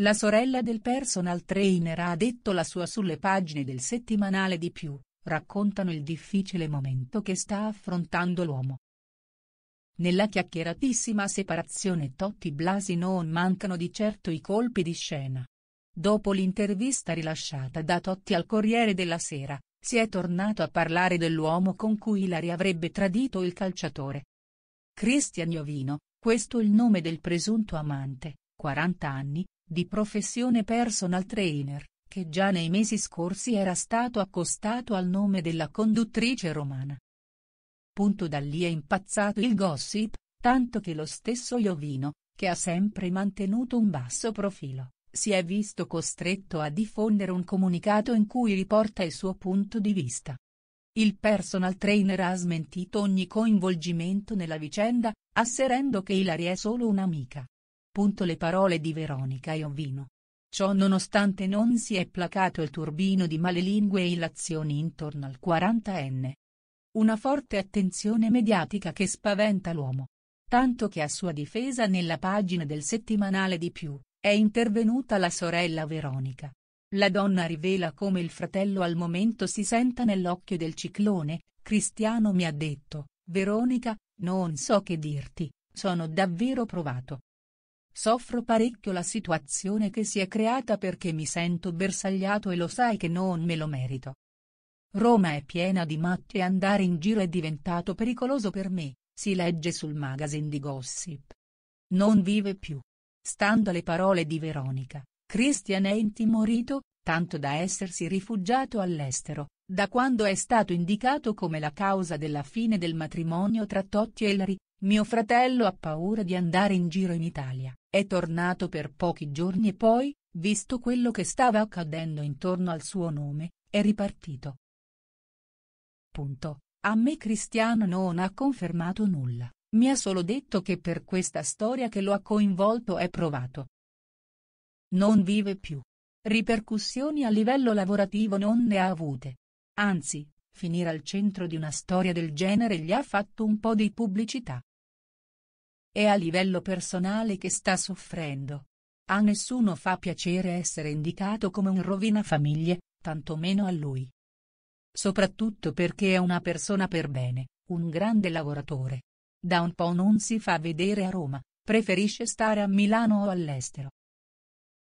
La sorella del personal trainer ha detto la sua sulle pagine del settimanale di più, raccontano il difficile momento che sta affrontando l'uomo. Nella chiacchieratissima separazione Totti Blasi non mancano di certo i colpi di scena. Dopo l'intervista rilasciata da Totti al Corriere della Sera, si è tornato a parlare dell'uomo con cui Ilari avrebbe tradito il calciatore. Cristian Iovino, questo è il nome del presunto amante, 40 anni, di professione personal trainer, che già nei mesi scorsi era stato accostato al nome della conduttrice romana. Punto da lì è impazzato il gossip, tanto che lo stesso Iovino, che ha sempre mantenuto un basso profilo, si è visto costretto a diffondere un comunicato in cui riporta il suo punto di vista. Il personal trainer ha smentito ogni coinvolgimento nella vicenda, asserendo che Ilaria è solo un'amica, Punto le parole di Veronica e Ovino. Ciò nonostante non si è placato il turbino di malelingue e illazioni intorno al 40enne. Una forte attenzione mediatica che spaventa l'uomo. Tanto che a sua difesa nella pagina del settimanale di più, è intervenuta la sorella Veronica. La donna rivela come il fratello al momento si senta nell'occhio del ciclone, Cristiano mi ha detto, Veronica, non so che dirti, sono davvero provato. Soffro parecchio la situazione che si è creata perché mi sento bersagliato e lo sai che non me lo merito. Roma è piena di matti e andare in giro è diventato pericoloso per me, si legge sul magazine di Gossip. Non vive più. Stando alle parole di Veronica, Christian è intimorito, tanto da essersi rifugiato all'estero, da quando è stato indicato come la causa della fine del matrimonio tra Totti e Larry, mio fratello ha paura di andare in giro in Italia, è tornato per pochi giorni e poi, visto quello che stava accadendo intorno al suo nome, è ripartito. Punto. A me Cristiano non ha confermato nulla, mi ha solo detto che per questa storia che lo ha coinvolto è provato. Non vive più. Ripercussioni a livello lavorativo non ne ha avute. Anzi, finire al centro di una storia del genere gli ha fatto un po' di pubblicità. È a livello personale che sta soffrendo. A nessuno fa piacere essere indicato come un rovinafamiglie, tantomeno a lui. Soprattutto perché è una persona per bene, un grande lavoratore. Da un po' non si fa vedere a Roma, preferisce stare a Milano o all'estero.